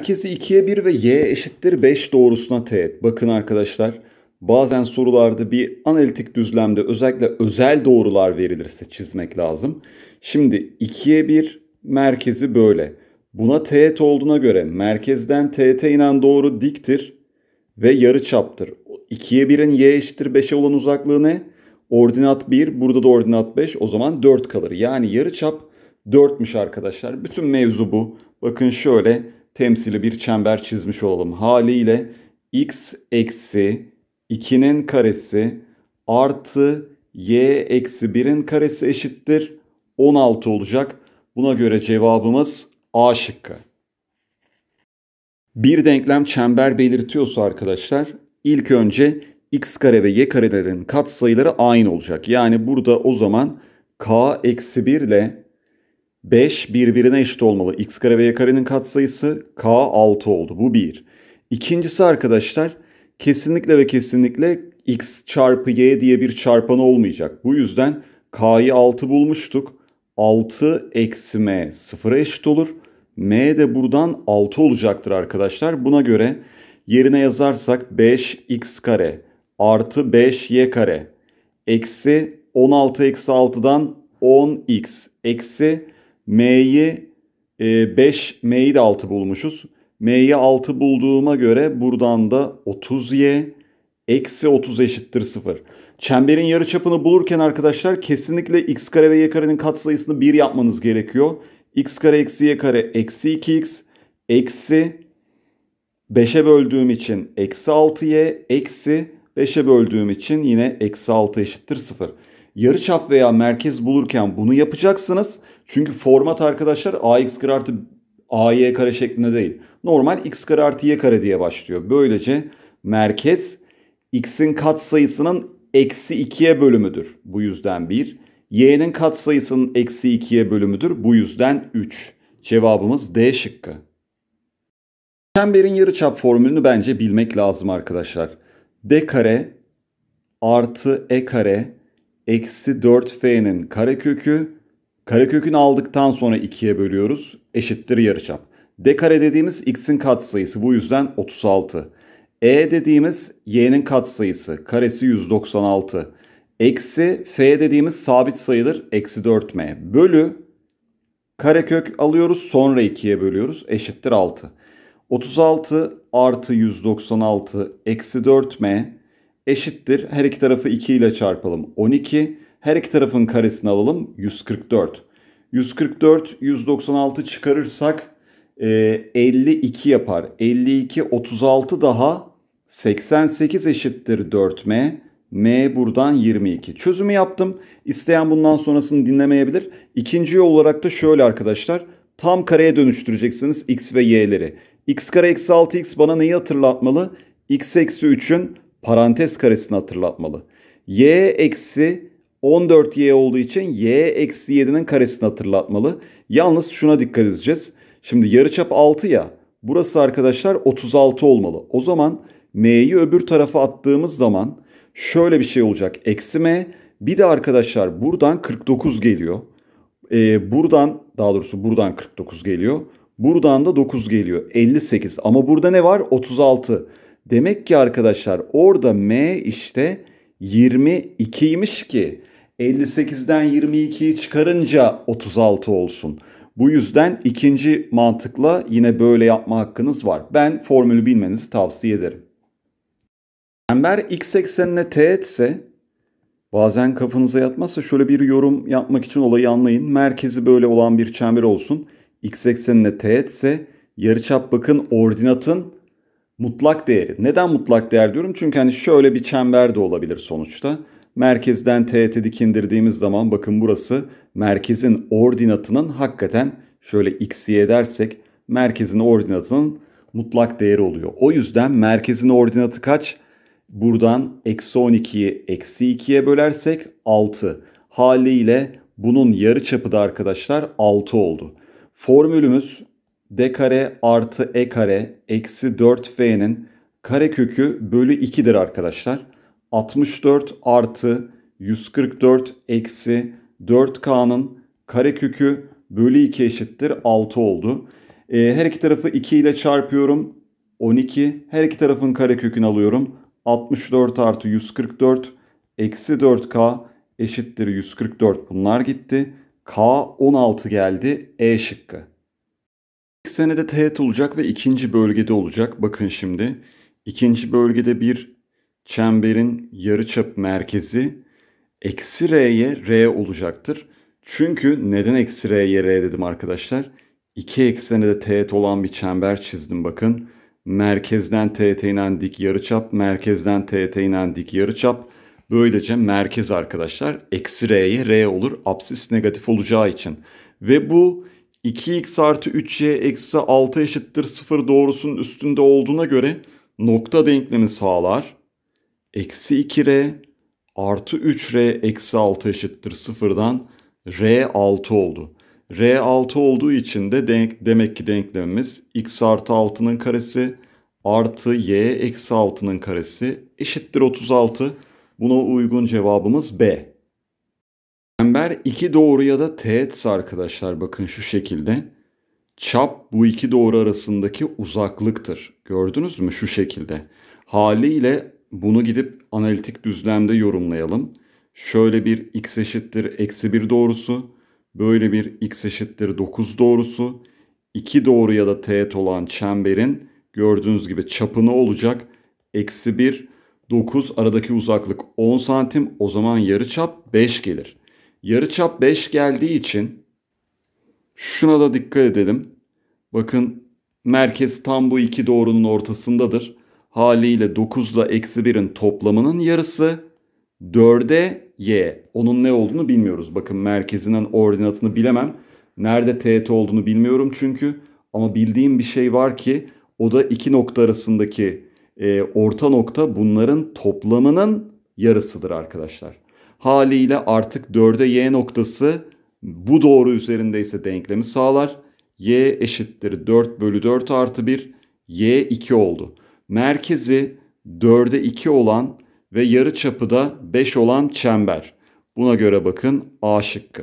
Herkesi 2'ye 1 ve y eşittir 5 doğrusuna teğet. Bakın arkadaşlar bazen sorularda bir analitik düzlemde özellikle özel doğrular verilirse çizmek lazım. Şimdi 2'ye 1 merkezi böyle. Buna teğet olduğuna göre merkezden teğete inen doğru diktir ve yarı çaptır. 2'ye 1'in y eşittir 5'e olan uzaklığı ne? Ordinat 1 burada da ordinat 5 o zaman 4 kalır. Yani yarı çap 4'müş arkadaşlar. Bütün mevzu bu. Bakın şöyle temsili bir çember çizmiş olalım. Haliyle x eksi 2'nin karesi artı y eksi 1'in karesi eşittir 16 olacak. Buna göre cevabımız A şıkkı. Bir denklem çember belirtiyorsa arkadaşlar ilk önce x kare ve y karelerin katsayıları aynı olacak. Yani burada o zaman k eksi 1 ile 5 birbirine eşit olmalı. X kare ve y karenin katsayısı K 6 oldu. Bu 1. İkincisi arkadaşlar kesinlikle ve kesinlikle X çarpı Y diye bir çarpan olmayacak. Bu yüzden K'yı 6 bulmuştuk. 6 eksi M 0'a eşit olur. M de buradan 6 olacaktır arkadaşlar. Buna göre yerine yazarsak 5x kare artı 5y kare eksi 16 eksi 6'dan 10x eksi M'yi e, 5, M'yi de 6 bulmuşuz. M'yi 6 bulduğuma göre buradan da 30Y eksi 30 eşittir 0. Çemberin yarı çapını bulurken arkadaşlar kesinlikle x kare ve y karenin katsayısını 1 yapmanız gerekiyor. x kare eksi y kare eksi 2x eksi 5'e böldüğüm için eksi 6y eksi 5'e böldüğüm için yine eksi 6 eşittir 0. çap veya merkez bulurken bunu yapacaksınız. Çünkü format arkadaşlar ax kare artı ay kare şeklinde değil. Normal x kare artı y kare diye başlıyor. Böylece merkez x'in katsayısının eksi 2'ye bölümüdür. Bu yüzden 1. y'nin katsayısının eksi 2'ye bölümüdür. Bu yüzden 3. Cevabımız D şıkkı. Çemberin yarıçap formülünü bence bilmek lazım arkadaşlar. D kare artı E kare eksi 4F'nin karekökü Karekökünü aldıktan sonra 2'ye bölüyoruz. Eşittir yarıçap. D kare dediğimiz x'in katsayısı bu yüzden 36. E dediğimiz y'nin katsayısı karesi 196. Eksi f dediğimiz sabit sayıdır. Eksi 4m. Bölü karekök alıyoruz sonra 2'ye bölüyoruz. Eşittir 6. 36 artı 196 eksi 4m eşittir. Her iki tarafı 2 ile çarpalım. 12 her iki tarafın karesini alalım. 144. 144, 196 çıkarırsak e, 52 yapar. 52, 36 daha 88 eşittir 4M. M buradan 22. Çözümü yaptım. İsteyen bundan sonrasını dinlemeyebilir. İkinci yol olarak da şöyle arkadaşlar. Tam kareye dönüştüreceksiniz x ve y'leri. x kare eksi 6x bana neyi hatırlatmalı? x eksi 3'ün parantez karesini hatırlatmalı. y eksi 14y olduğu için y eksi 7'nin karesini hatırlatmalı. Yalnız şuna dikkat edeceğiz. Şimdi yarıçap 6 ya. Burası arkadaşlar 36 olmalı. O zaman m'yi öbür tarafa attığımız zaman şöyle bir şey olacak. Eksi m bir de arkadaşlar buradan 49 geliyor. Ee, buradan daha doğrusu buradan 49 geliyor. Buradan da 9 geliyor. 58 ama burada ne var? 36. Demek ki arkadaşlar orada m işte 22'ymiş ki 58'den 22'yi çıkarınca 36 olsun. Bu yüzden ikinci mantıkla yine böyle yapma hakkınız var. Ben formülü bilmenizi tavsiye ederim. Çember x eksenine teğet ise bazen kafanıza yatmazsa şöyle bir yorum yapmak için olayı anlayın. Merkezi böyle olan bir çember olsun. x eksenine teğet ise yarıçap bakın ordinatın mutlak değeri. Neden mutlak değer diyorum? Çünkü hani şöyle bir çember de olabilir sonuçta merkezden teğete dikindirdiğimiz zaman bakın burası merkezin ordinatının hakikaten şöyle x'ye dersek merkezin ordinatının mutlak değeri oluyor. O yüzden merkezin ordinatı kaç? Buradan eksi 12'yi eksi 2'ye bölersek 6. Haliyle bunun yarı çapı da arkadaşlar 6 oldu. Formülümüz d kare artı e kare eksi 4v'nin kare kökü bölü 2'dir arkadaşlar. 64 artı 144 eksi 4K'nın karekökü bölü 2 eşittir 6 oldu. E, her iki tarafı 2 ile çarpıyorum. 12. Her iki tarafın karekökünü alıyorum. 64 artı 144 eksi 4K eşittir 144 bunlar gitti. K 16 geldi E şıkkı. İlk senede teğet olacak ve ikinci bölgede olacak. Bakın şimdi. İkinci bölgede bir çemberin yarıçap merkezi eksi R'ye R olacaktır. Çünkü neden eksi R'ye R dedim arkadaşlar? İki eksene de teğet olan bir çember çizdim bakın. Merkezden teğet inen dik yarıçap, merkezden teğet inen dik yarıçap. Böylece merkez arkadaşlar eksi R'ye R olur. Apsis negatif olacağı için. Ve bu 2x artı 3y eksi 6 eşittir 0 doğrusunun üstünde olduğuna göre nokta denklemi sağlar eksi 2R artı 3R eksi 6 eşittir sıfırdan R 6 oldu. R 6 olduğu için de denk, demek ki denklemimiz x artı 6'nın karesi artı y eksi 6'nın karesi eşittir 36. Buna uygun cevabımız B. Çember iki doğru ya da teğetse arkadaşlar bakın şu şekilde. Çap bu iki doğru arasındaki uzaklıktır. Gördünüz mü şu şekilde. Haliyle bunu gidip analitik düzlemde yorumlayalım. Şöyle bir x eşittir eksi 1 doğrusu, böyle bir x eşittir 9 doğrusu, iki doğru ya da teğet olan çemberin gördüğünüz gibi çapını olacak. Eksi 1, 9 aradaki uzaklık 10 santim o zaman yarıçap çap 5 gelir. Yarıçap çap 5 geldiği için şuna da dikkat edelim. Bakın merkez tam bu iki doğrunun ortasındadır haliyle 9 ile eksi 1'in toplamının yarısı 4'e y. Onun ne olduğunu bilmiyoruz. Bakın merkezinden ordinatını bilemem. Nerede teğet olduğunu bilmiyorum çünkü. Ama bildiğim bir şey var ki o da iki nokta arasındaki e, orta nokta bunların toplamının yarısıdır arkadaşlar. Haliyle artık 4'e y noktası bu doğru üzerindeyse denklemi sağlar. y eşittir 4 bölü 4 artı 1 y 2 oldu. Merkezi 4'e 2 olan ve yarı çapı da 5 olan çember. Buna göre bakın A şıkkı.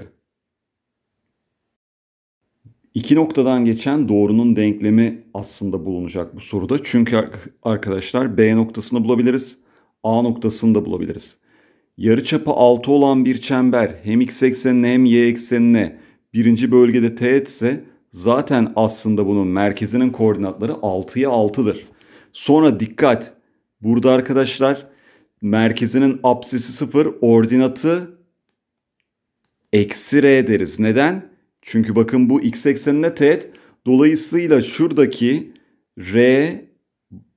İki noktadan geçen doğrunun denklemi aslında bulunacak bu soruda. Çünkü arkadaşlar B noktasını bulabiliriz, A noktasını da bulabiliriz. Yarıçapı 6 olan bir çember hem x eksenine hem y eksenine birinci bölgede teğetse zaten aslında bunun merkezinin koordinatları 6'ya 6'dır. Sonra dikkat. Burada arkadaşlar merkezinin apsisi 0, ordinatı eksi r deriz. Neden? Çünkü bakın bu x eksenine teğet. Dolayısıyla şuradaki r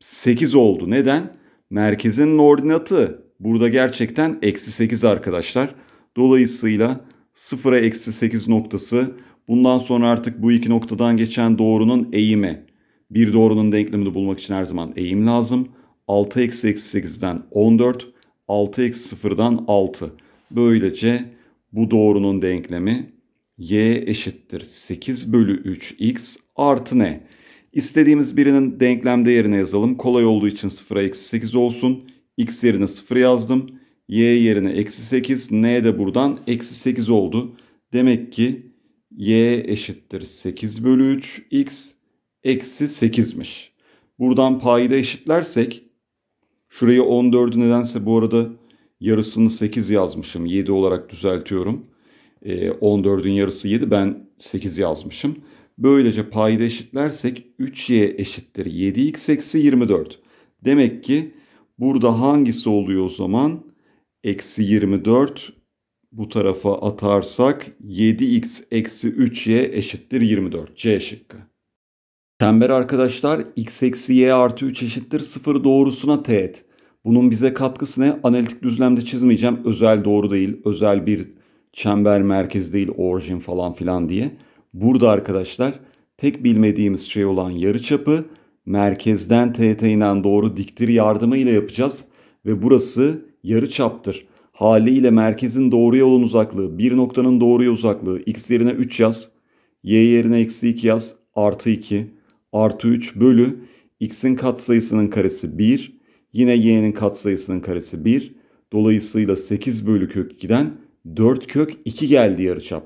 8 oldu. Neden? Merkezinin ordinatı burada gerçekten eksi 8 arkadaşlar. Dolayısıyla 0'a eksi 8 noktası bundan sonra artık bu iki noktadan geçen doğrunun eğimi. Bir doğrunun denklemini bulmak için her zaman eğim lazım. 6 eksi eksi 8'den 14, 6 eksi 0'dan 6. Böylece bu doğrunun denklemi y eşittir 8 bölü 3x artı ne? İstediğimiz birinin denklem değerini yazalım. Kolay olduğu için 0'a eksi 8 olsun. x yerine 0 yazdım. y yerine eksi 8. n de buradan eksi 8 oldu. Demek ki y eşittir 8 bölü 3 x eksi 8'miş. Buradan payda eşitlersek şurayı 14'ü nedense bu arada yarısını 8 yazmışım. 7 olarak düzeltiyorum. E, ee, 14'ün yarısı 7 ben 8 yazmışım. Böylece payda eşitlersek 3y eşittir 7x eksi 24. Demek ki burada hangisi oluyor o zaman? Eksi 24 bu tarafa atarsak 7x eksi 3y eşittir 24. C şıkkı. Çember arkadaşlar x eksi y artı 3 eşittir 0 doğrusuna teğet. Bunun bize katkısı ne? Analitik düzlemde çizmeyeceğim. Özel doğru değil. Özel bir çember merkez değil. Orijin falan filan diye. Burada arkadaşlar tek bilmediğimiz şey olan yarıçapı merkezden teğetinden doğru diktir yardımıyla yapacağız. Ve burası yarıçaptır. Haliyle merkezin doğruya olan uzaklığı, bir noktanın doğruya uzaklığı x yerine 3 yaz, y yerine eksi 2 yaz, artı 2 artı 3 bölü x'in katsayısının karesi 1. Yine y'nin katsayısının karesi 1. Dolayısıyla 8 bölü kök 2'den 4 kök 2 geldi yarıçap.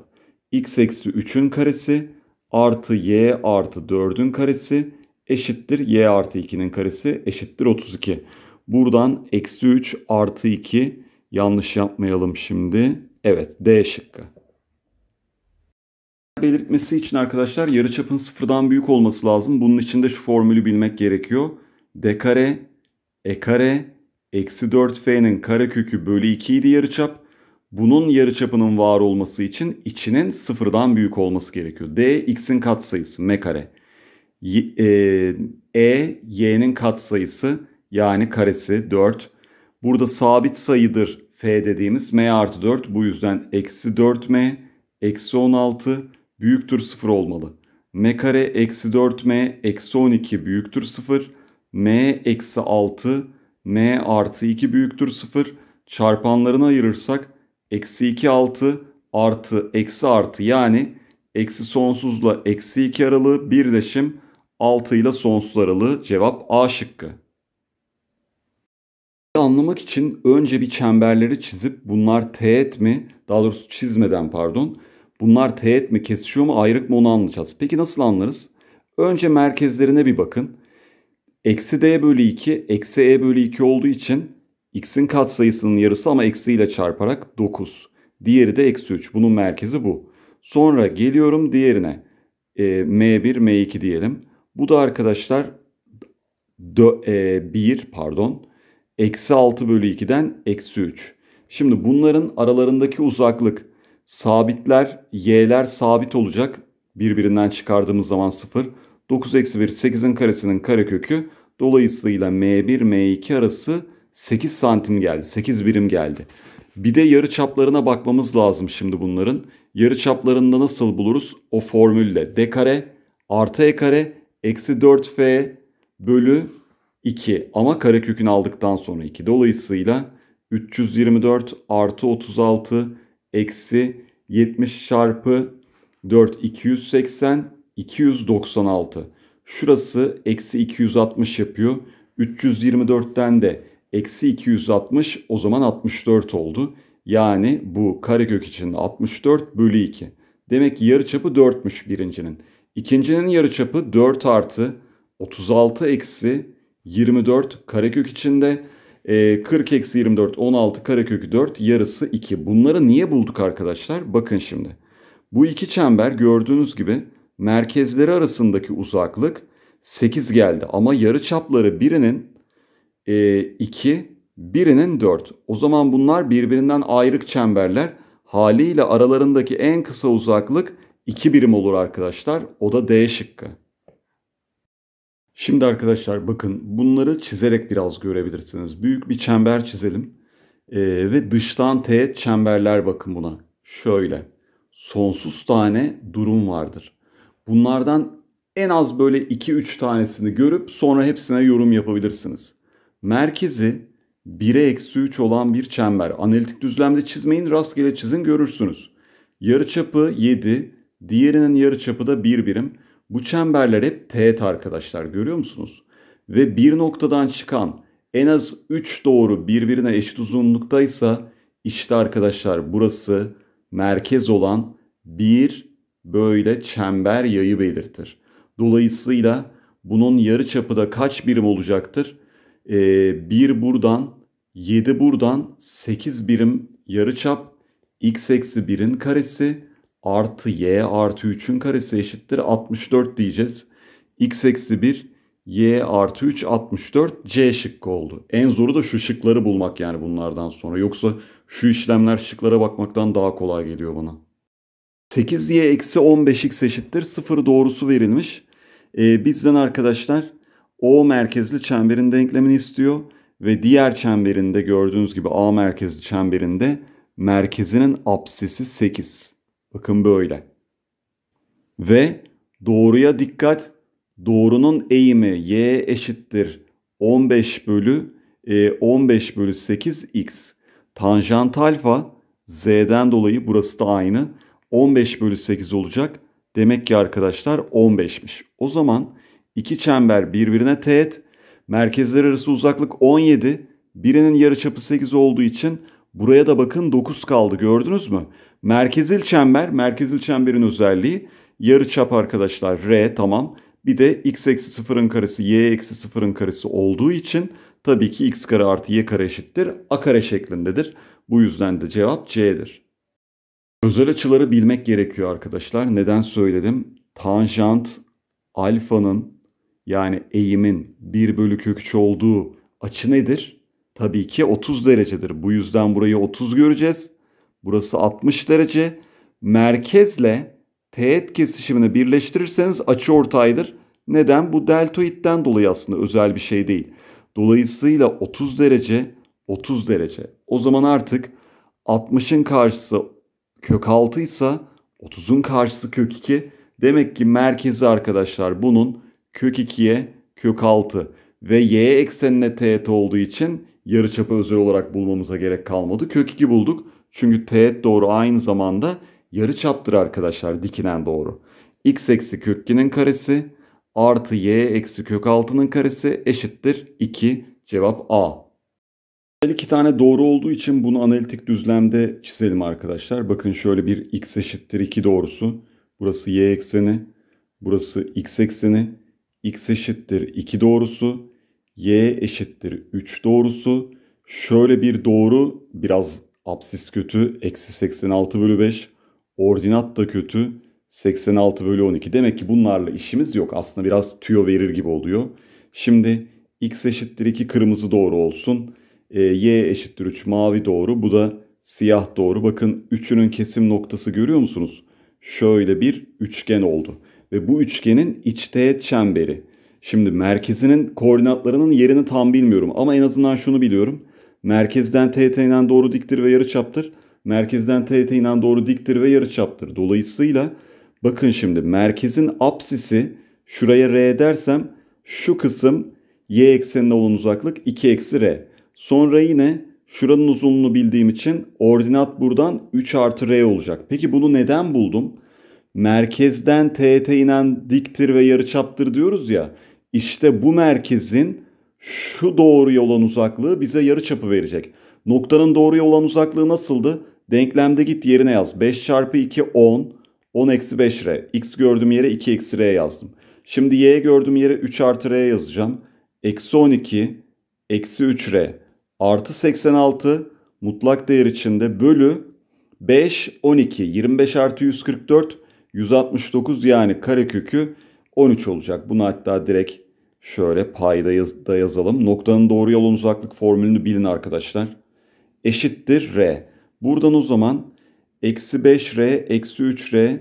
x eksi 3'ün karesi artı y artı 4'ün karesi eşittir y artı 2'nin karesi eşittir 32. Buradan eksi 3 artı 2 yanlış yapmayalım şimdi. Evet D şıkkı belirtmesi için arkadaşlar yarıçapın sıfırdan büyük olması lazım. Bunun için de şu formülü bilmek gerekiyor. D kare, E kare, eksi 4F'nin karekökü bölü 2 idi yarıçap. Bunun yarıçapının var olması için içinin sıfırdan büyük olması gerekiyor. D, x'in katsayısı, m kare. E, e, y'nin katsayısı yani karesi 4. Burada sabit sayıdır f dediğimiz m artı 4. Bu yüzden eksi 4m, eksi 16 büyüktür 0 olmalı. m kare eksi 4m eksi 12 büyüktür 0. m eksi 6 m artı 2 büyüktür 0. Çarpanlarını ayırırsak eksi 2 6 artı eksi artı yani eksi sonsuzla eksi 2 aralığı birleşim 6 ile sonsuz aralığı cevap A şıkkı. Anlamak için önce bir çemberleri çizip bunlar teğet mi daha doğrusu çizmeden pardon Bunlar teğet mi, kesişiyor mu, ayrık mı onu anlayacağız. Peki nasıl anlarız? Önce merkezlerine bir bakın. Eksi d bölü 2, eksi e bölü 2 olduğu için x'in katsayısının yarısı ama eksi ile çarparak 9. Diğeri de eksi 3. Bunun merkezi bu. Sonra geliyorum diğerine. E, m1, m2 diyelim. Bu da arkadaşlar dö, e, 1 pardon. Eksi 6 bölü 2'den eksi 3. Şimdi bunların aralarındaki uzaklık Sabitler, y'ler sabit olacak. Birbirinden çıkardığımız zaman 0. 9 eksi 1 8'in karesinin karekökü. Dolayısıyla m1 m2 arası 8 santim geldi. 8 birim geldi. Bir de yarı çaplarına bakmamız lazım şimdi bunların. Yarı çaplarında nasıl buluruz? O formülle d kare artı e kare eksi 4f bölü 2 ama karekökünü aldıktan sonra 2. Dolayısıyla 324 artı 36 eksi 70 çarpı 4 280 296. Şurası eksi 260 yapıyor. 324'ten de eksi 260 o zaman 64 oldu. Yani bu karekök için 64 bölü 2. Demek ki yarıçapı 4'müş birincinin. İkincinin yarıçapı 4 artı 36 eksi 24 karekök içinde 40 ee, eksi 24 16 karekökü 4 yarısı 2. Bunları niye bulduk arkadaşlar? Bakın şimdi. Bu iki çember gördüğünüz gibi merkezleri arasındaki uzaklık 8 geldi. Ama yarı çapları birinin 2 e, birinin 4. O zaman bunlar birbirinden ayrık çemberler. Haliyle aralarındaki en kısa uzaklık 2 birim olur arkadaşlar. O da D şıkkı. Şimdi arkadaşlar bakın bunları çizerek biraz görebilirsiniz. Büyük bir çember çizelim. Ee, ve dıştan teğet çemberler bakın buna. Şöyle sonsuz tane durum vardır. Bunlardan en az böyle 2-3 tanesini görüp sonra hepsine yorum yapabilirsiniz. Merkezi 1'e eksi 3 olan bir çember. Analitik düzlemde çizmeyin rastgele çizin görürsünüz. Yarıçapı 7, diğerinin yarıçapı da 1 birim. Bu çemberler hep teğet arkadaşlar görüyor musunuz? Ve bir noktadan çıkan en az 3 doğru birbirine eşit uzunluktaysa işte arkadaşlar burası merkez olan bir böyle çember yayı belirtir. Dolayısıyla bunun yarı çapı da kaç birim olacaktır? Ee, 1 buradan 7 buradan 8 birim yarı çap x eksi 1'in karesi artı y artı 3'ün karesi eşittir 64 diyeceğiz. x eksi 1 y artı 3 64 c şıkkı oldu. En zoru da şu şıkları bulmak yani bunlardan sonra. Yoksa şu işlemler şıklara bakmaktan daha kolay geliyor bana. 8y eksi 15x eşittir 0 doğrusu verilmiş. Ee, bizden arkadaşlar O merkezli çemberin denklemini istiyor. Ve diğer çemberinde gördüğünüz gibi A merkezli çemberinde merkezinin apsisi 8. Bakın böyle. Ve doğruya dikkat. Doğrunun eğimi y eşittir 15 bölü e, 15 bölü 8 x. Tanjant alfa z'den dolayı burası da aynı. 15 bölü 8 olacak. Demek ki arkadaşlar 15'miş. O zaman iki çember birbirine teğet. Merkezler arası uzaklık 17. Birinin yarıçapı 8 olduğu için Buraya da bakın 9 kaldı gördünüz mü? Merkezil çember, merkezil çemberin özelliği yarı çap arkadaşlar R tamam. Bir de x eksi sıfırın karesi y eksi sıfırın karesi olduğu için tabii ki x kare artı y kare eşittir. A kare şeklindedir. Bu yüzden de cevap C'dir. Özel açıları bilmek gerekiyor arkadaşlar. Neden söyledim? Tanjant alfanın yani eğimin 1 bölü kök olduğu açı nedir? tabii ki 30 derecedir. Bu yüzden burayı 30 göreceğiz. Burası 60 derece. Merkezle teğet kesişimini birleştirirseniz açı ortaydır. Neden? Bu deltoidten dolayı aslında özel bir şey değil. Dolayısıyla 30 derece 30 derece. O zaman artık 60'ın karşısı kök 6 ise 30'un karşısı kök 2. Demek ki merkezi arkadaşlar bunun kök 2'ye kök 6 ve y eksenine teğet olduğu için Yarı yarıçapı özel olarak bulmamıza gerek kalmadı. Kök 2 bulduk. Çünkü teğet doğru aynı zamanda yarı çaptır arkadaşlar dikinen doğru. x eksi kök 2'nin karesi artı y eksi kök 6'nın karesi eşittir 2. Cevap A. İki tane doğru olduğu için bunu analitik düzlemde çizelim arkadaşlar. Bakın şöyle bir x eşittir 2 doğrusu. Burası y ekseni. Burası x ekseni. x eşittir 2 doğrusu y eşittir 3 doğrusu şöyle bir doğru biraz absis kötü eksi 86 bölü 5 ordinat da kötü 86 bölü 12 demek ki bunlarla işimiz yok aslında biraz tüyo verir gibi oluyor. Şimdi x eşittir 2 kırmızı doğru olsun e, y eşittir 3 mavi doğru bu da siyah doğru bakın üçünün kesim noktası görüyor musunuz? Şöyle bir üçgen oldu ve bu üçgenin iç teğet çemberi Şimdi merkezinin koordinatlarının yerini tam bilmiyorum ama en azından şunu biliyorum. Merkezden TT ile doğru diktir ve yarıçaptır. Merkezden TT ile doğru diktir ve yarıçaptır. Dolayısıyla bakın şimdi merkezin apsisi şuraya R dersem şu kısım y eksenine olan uzaklık 2 eksi R. Sonra yine şuranın uzunluğunu bildiğim için ordinat buradan 3 artı R olacak. Peki bunu neden buldum? Merkezden TT inen diktir ve yarıçaptır diyoruz ya. İşte bu merkezin şu doğruya olan uzaklığı bize yarıçapı verecek. Noktanın doğruya olan uzaklığı nasıldı? Denklemde git yerine yaz. 5 çarpı 2 10. 10 eksi 5 r. X gördüğüm yere 2 eksi r yazdım. Şimdi y gördüğüm yere 3 artı r yazacağım. Eksi 12 eksi 3 r artı 86 mutlak değer içinde bölü 5 12 25 artı 144 169 yani karekökü 13 olacak. Bunu hatta direkt Şöyle payda yaz, da yazalım. Noktanın doğru yalan uzaklık formülünü bilin arkadaşlar. Eşittir R. Buradan o zaman eksi 5R, eksi 3R,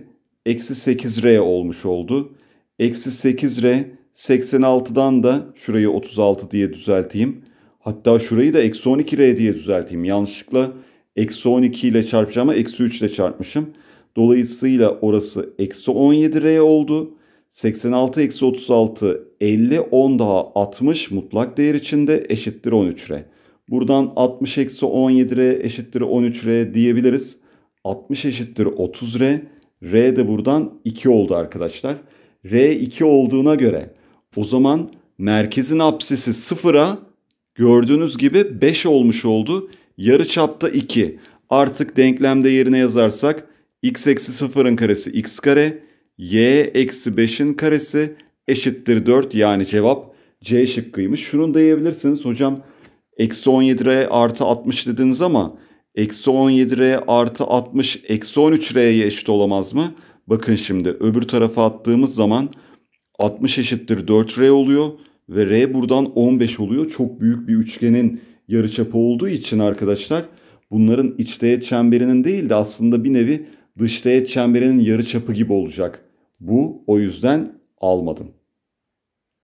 eksi 8R olmuş oldu. Eksi 8R 86'dan da şurayı 36 diye düzelteyim. Hatta şurayı da eksi 12R diye düzelteyim. Yanlışlıkla eksi 12 ile çarpacağım ama eksi 3 ile çarpmışım. Dolayısıyla orası eksi 17R oldu. 86 eksi 36 50 10 daha 60 mutlak değer içinde eşittir 13R. Buradan 60 eksi 17R eşittir 13R diyebiliriz. 60 eşittir 30R. R de buradan 2 oldu arkadaşlar. R 2 olduğuna göre o zaman merkezin apsisi 0'a gördüğünüz gibi 5 olmuş oldu. Yarı çapta 2. Artık denklemde yerine yazarsak x eksi 0'ın karesi x kare, y eksi 5'in karesi eşittir 4 yani cevap C şıkkıymış. Şunu diyebilirsiniz hocam eksi 17R artı 60 dediniz ama eksi 17R artı 60 eksi 13R'ye eşit olamaz mı? Bakın şimdi öbür tarafa attığımız zaman 60 eşittir 4R oluyor ve R buradan 15 oluyor. Çok büyük bir üçgenin yarıçapı olduğu için arkadaşlar bunların iç teğet çemberinin değil de aslında bir nevi dış teğet çemberinin yarıçapı gibi olacak. Bu o yüzden Almadım.